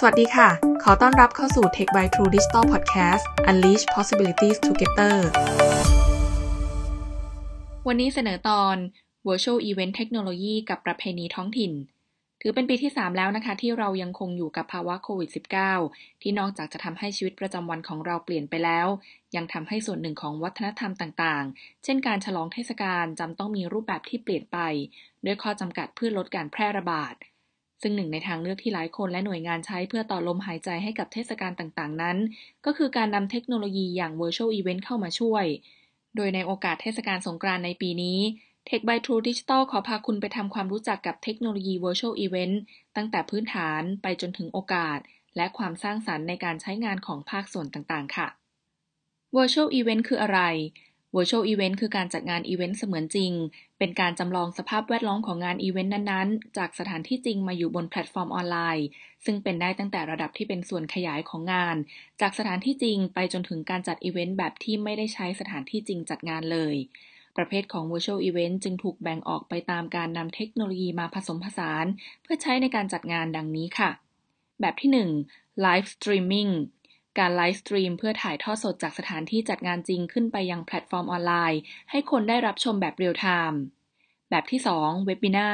สวัสดีค่ะ ขอต้อนรับเข้าสู่ Tech by True Digital Podcast Unleash Possibilities Together วันนี้เสนอตอน Virtual Event Technology กับประเพณีท้องถิ่น ถือเป็นปีที่ 3 แล้วนะคะที่เรายังคงอยู่กับภาวะโควิด -19 ที่นอกจากจะทำให้ชีวิตประจำวันของเราเปลี่ยนไปแล้ว ยังทำให้ส่วนหนึ่งของวัฒนธรรมต่างๆ เช่นการฉลองเทศกาลจำต้องมีรูปแบบที่เปลี่ยนไป ด้วยข้อจำกัดเพื่อลดการแพร่ระบาดซึ่งหนึ่งในทางเลือกที่หลายคนและหน่วยงานใช้เพื่อต่อลมหายใจให้กับเทศกาลต่างๆ นั้น ก็คือการนำเทคโนโลยีอย่าง Virtual Event เข้ามาช่วย โดยในโอกาสเทศกาลสงกรานต์ในปีนี้ Tech by True Digital ขอพาคุณไปทำความรู้จักกับเทคโนโลยี Virtual Event ตั้งแต่พื้นฐานไปจนถึงโอกาส และความสร้างสรรค์ในการใช้งานของภาคส่วนต่างๆ ค่ะ Virtual Event คืออะไร Virtual Event คือการจัดงานอีเวนต์เสมือนจริง เป็นการจำลองสภาพแวดล้อมของงานอีเวนต์นั้นๆ จากสถานที่จริงมาอยู่บนแพลตฟอร์มออนไลน์ ซึ่งเป็นได้ตั้งแต่ระดับที่เป็นส่วนขยายของงาน จากสถานที่จริง ไปจนถึงการจัดอีเวนต์แบบที่ไม่ได้ใช้สถานที่จริงจัดงานเลย ประเภทของ Virtual Event จึงถูกแบ่งออกไปตามการนำเทคโนโลยีมาผสมผสาน เพื่อใช้ในการจัดงานดังนี้ค่ะ แบบที่ 1. Live Streaming การไลฟ์สตรีมเพื่อถ่ายทอดสดจากสถานที่จัดงานจริงขึ้นไปยังแพลตฟอร์มออนไลน์ ให้คนได้รับชมแบบเรียลไทม์แบบที่ 2 เว็บบินา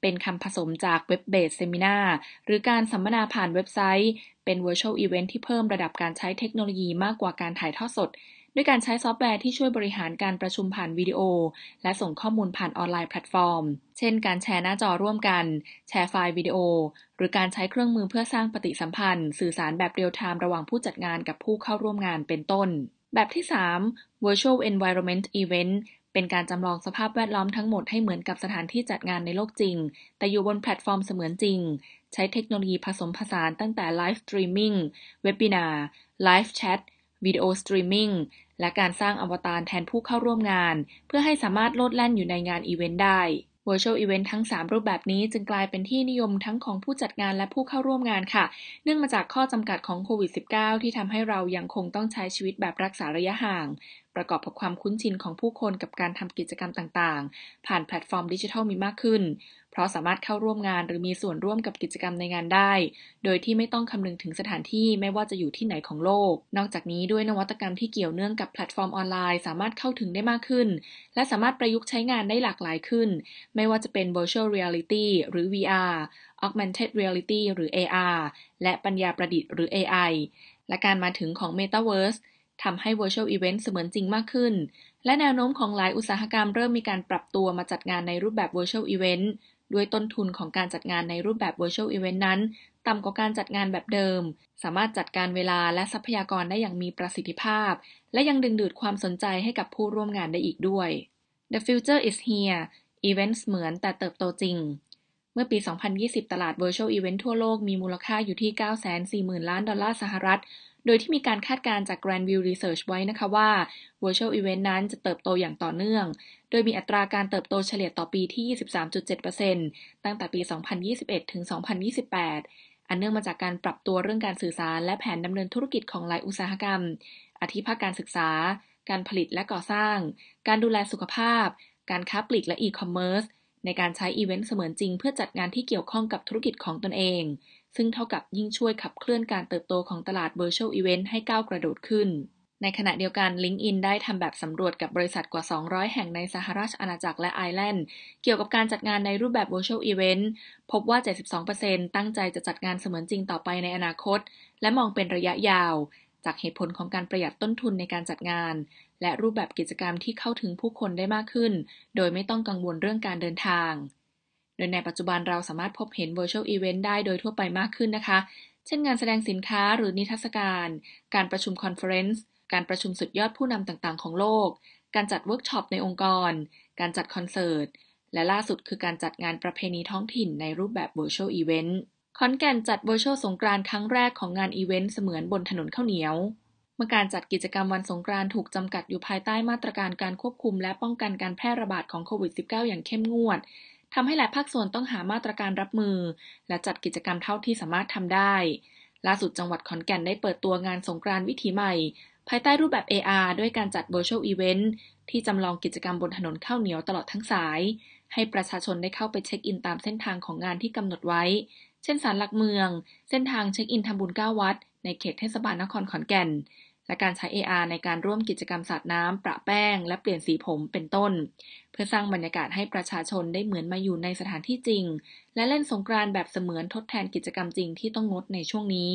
เป็นคำผสมจากเว็บเบสเซมินาหรือการสัมมนาผ่านเว็บไซต์ เป็น Virtual Event ที่เพิ่มระดับการใช้เทคโนโลยีมากกว่าการถ่ายทอดสดด้วยการใช้ซอฟต์แวร์ที่ช่วยบริหารการประชุมผ่านวิดีโอ และส่งข้อมูลผ่านออนไลน์แพลตฟอร์ม เช่นการแชร์หน้าจอร่วมกัน แชร์ไฟล์วิดีโอ หรือการใช้เครื่องมือเพื่อสร้างปฏิสัมพันธ์ สื่อสารแบบเรียลไทม์ระหว่างผู้จัดงานกับผู้เข้าร่วมงานเป็นต้น แบบที่ 3 virtual environment event เป็นการจำลองสภาพแวดล้อมทั้งหมดให้เหมือนกับสถานที่จัดงานในโลกจริง แต่อยู่บนแพลตฟอร์มเสมือนจริง ใช้เทคโนโลยีผสมผสานตั้งแต่ไลฟ์สตรีมมิ่งเว็บินาร์ไลฟ์แชทวิดีโอสตรีมมิ่งและการสร้างอวตารแทนผู้เข้าร่วมงาน เพื่อให้สามารถโลดแล่นอยู่ในงานอีเวนต์ได้ Virtual Event ทั้ง 3 รูปแบบนี้จึงกลายเป็นที่นิยมทั้งของผู้จัดงานและผู้เข้าร่วมงานค่ะ เนื่องมาจากข้อจำกัดของโควิด -19 ที่ทำให้เรายังคงต้องใช้ชีวิตแบบรักษาระยะห่างประกอบกับความคุ้นชินของผู้คนกับการทำกิจกรรมต่างๆ ผ่านแพลตฟอร์มดิจิทัล มีมากขึ้น เพราะสามารถเข้าร่วมงานหรือมีส่วนร่วมกับกิจกรรมในงานได้ โดยที่ไม่ต้องคำนึงถึงสถานที่ไม่ว่าจะอยู่ที่ไหนของโลก นอกจากนี้ด้วยนวัตกรรมที่เกี่ยวเนื่องกับแพลตฟอร์มออนไลน์ สามารถเข้าถึงได้มากขึ้น และสามารถประยุกต์ใช้งานได้หลากหลายขึ้น ไม่ว่าจะเป็น virtual reality หรือ VR augmented reality หรือ AR และปัญญาประดิษฐ์หรือ AI และการมาถึงของ Metaverse ทำให้ Virtual Event เสมือนจริงมากขึ้น และแนวโน้มของหลายอุตสาหกรรมเริ่มมีการปรับตัวมาจัดงานในรูปแบบ Virtual Event ด้วยต้นทุนของการจัดงานในรูปแบบ Virtual Event นั้น ต่ำกว่าการจัดงานแบบเดิม สามารถจัดการเวลาและทรัพยากรได้อย่างมีประสิทธิภาพ และยังดึงดูดความสนใจให้กับผู้ร่วมงานได้อีกด้วย The future is here Events เหมือนแต่เติบโตจริง เมื่อปี 2020 ตลาด Virtual Event ทั่วโลกมีมูลค่าอยู่ที่ 940,000ล้านดอลลาร์สหรัฐโดยที่มีการคาดการณ์จาก Grandview Research ไว้นะคะว่า Virtual Event นั้นจะเติบโตอย่างต่อเนื่อง โดยมีอัตราการเติบโตเฉลี่ยต่อปีที่ 23.7%ตั้งแต่ปี 2021 ถึง 2028 อันเนื่องมาจากการปรับตัวเรื่องการสื่อสารและแผนดำเนินธุรกิจของหลายอุตสาหกรรม อธิภาคการศึกษา การผลิตและก่อสร้าง การดูแลสุขภาพ การค้าปลีกและอีคอมเมิร์ซในการใช้อีเวนต์เสมือนจริงเพื่อจัดงานที่เกี่ยวข้องกับธุรกิจของตนเองซึ่งเท่ากับยิ่งช่วยขับเคลื่อนการเติบโตของตลาด Virtual Event ให้ก้าวกระโดดขึ้น ในขณะเดียวกัน l i n k ์อินได้ทำแบบสำรวจกับบริษัทกว่า 200 แห่งในสหราชอาณาจักรและไอร์แลนด์ เกี่ยวกับการจัดงานในรูปแบบ Virtual Event พบว่า 72%ตั้งใจจะจัดงานเสมือนจริงต่อไปในอนาคต และมองเป็นระยะยาว จากเหตุผลของการประหยัดต้นทุนในการจัดงาน และรูปแบบกิจกรรมที่เข้าถึงผู้คนได้มากขึ้น โดยไม่ต้องกังวลเรื่องการเดินทางดยในปัจจุบันเราสามารถพบเห็น Virtual Event ได้โดยทั่วไปมากขึ้นนะคะ เช่นงานแสดงสินค้าหรือนิทรรศการ การประชุมคอนเฟอเรนซ์การประชุมสุดยอดผู้นำต่างๆของโลก การจัดเวิร์กช็อปในองค์กร การจัดคอนเสิร์ต และล่าสุดคือการจัดงานประเพณีท้องถิ่นในรูปแบบ Virtual Event ขอนแก่นจัด Virtual สงกรานต์ครั้งแรกของงานอีเวนต์เสมือนบนถนนข้าวเหนียว เมื่อการจัดกิจกรรมวันสงกรานต์ถูกจำกัดอยู่ภายใต้มาตรการการควบคุมและป้องกันการแพร่ระบาดของโควิด -19 อย่างเข้มงวดทำให้หลายภาคส่วนต้องหามาตรการรับมือ และจัดกิจกรรมเท่าที่สามารถทำได้ ล่าสุดจังหวัดขอนแก่นได้เปิดตัวงานสงกรานต์วิถีใหม่ ภายใต้รูปแบบ AR ด้วยการจัด Virtual Event ที่จำลองกิจกรรมบนถนนข้าวเหนียวตลอดทั้งสาย ให้ประชาชนได้เข้าไปเช็คอินตามเส้นทางของงานที่กำหนดไว้ เช่นสารหลักเมือง เส้นทางเช็คอินทำบุญ9วัดในเขตเทศบาลนครขอนแก่นและการใช้ AR ในการร่วมกิจกรรมสัตว์น้ำ ประแป้ง และเปลี่ยนสีผมเป็นต้น เพื่อสร้างบรรยากาศให้ประชาชนได้เหมือนมาอยู่ในสถานที่จริง และเล่นสงกรานต์แบบเสมือนทดแทนกิจกรรมจริงที่ต้องงดในช่วงนี้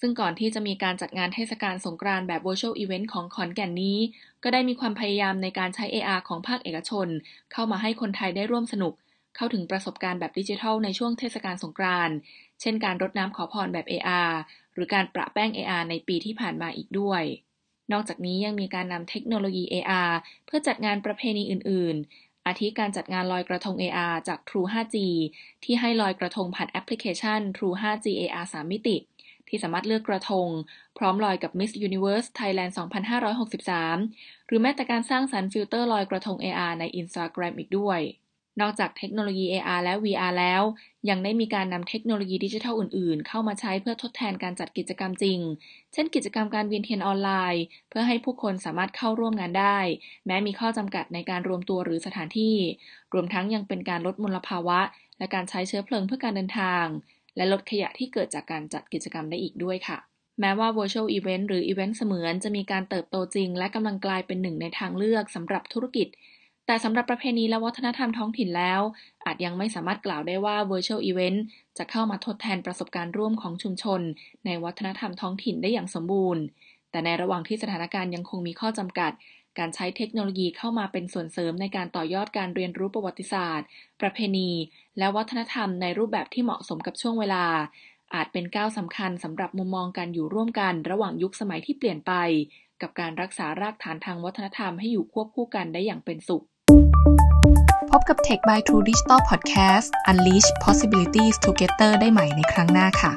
ซึ่งก่อนที่จะมีการจัดงานเทศกาลสงกรานต์แบบ Virtual Event ของขอนแก่นนี้ ก็ได้มีความพยายามในการใช้ AR ของภาคเอกชน เข้ามาให้คนไทยได้ร่วมสนุก เข้าถึงประสบการณ์แบบดิจิทัลในช่วงเทศกาลสงกรานต์ เช่น การรดน้ำขอพรแบบ AR หรือการประแป้ง AR ในปีที่ผ่านมาอีกด้วย นอกจากนี้ยังมีการนำเทคโนโลยี AR เพื่อจัดงานประเพณีอื่นๆ อาทิการจัดงานลอยกระทง AR จาก True 5G ที่ให้ลอยกระทงผ่านแอปพลิเคชัน True 5G AR 3 มิติ ที่สามารถเลือกกระทง พร้อมลอยกับ Miss Universe Thailand 2563 หรือแม้แต่การสร้างสรรค์ฟิลเตอร์ลอยกระทง AR ใน Instagram อีกด้วยนอกจากเทคโนโลยี AR และ VR แล้ว ยังได้มีการนำเทคโนโลยีดิจิทัลอื่น ๆ เข้ามาใช้เพื่อทดแทนการจัดกิจกรรมจริง เช่นกิจกรรมการเวียนเทียนออนไลน์ เพื่อให้ผู้คนสามารถเข้าร่วมงานได้ แม้มีข้อจำกัดในการรวมตัวหรือสถานที่ รวมทั้งยังเป็นการลดมลภาวะ และการใช้เชื้อเพลิงเพื่อการเดินทาง และลดขยะที่เกิดจากการจัดกิจกรรมได้อีกด้วยค่ะ แม้ว่า virtual event หรือ event เสมือนจะมีการเติบโตจริงและกำลังกลายเป็นหนึ่งในทางเลือกสำหรับธุรกิจแต่สำหรับประเพณีและวัฒนธรรมท้องถิ่นแล้ว อาจยังไม่สามารถกล่าวได้ว่า Virtual Event จะเข้ามาทดแทนประสบการณ์ร่วมของชุมชนในวัฒนธรรมท้องถิ่นได้อย่างสมบูรณ์ แต่ในระหว่างที่สถานการณ์ยังคงมีข้อจำกัด การใช้เทคโนโลยีเข้ามาเป็นส่วนเสริมในการต่อยอดการเรียนรู้ประวัติศาสตร์ ประเพณี และวัฒนธรรมในรูปแบบที่เหมาะสมกับช่วงเวลา อาจเป็นก้าวสำคัญสำหรับมุมมองการอยู่ร่วมกัน ระหว่างยุคสมัยที่เปลี่ยนไป กับการรักษารากฐานทางวัฒนธรรมให้อยู่ควบคู่กันได้อย่างเป็นสุขพบกับ Tech by True Digital Podcast Unleash Possibilities Together ได้ใหม่ในครั้งหน้าค่ะ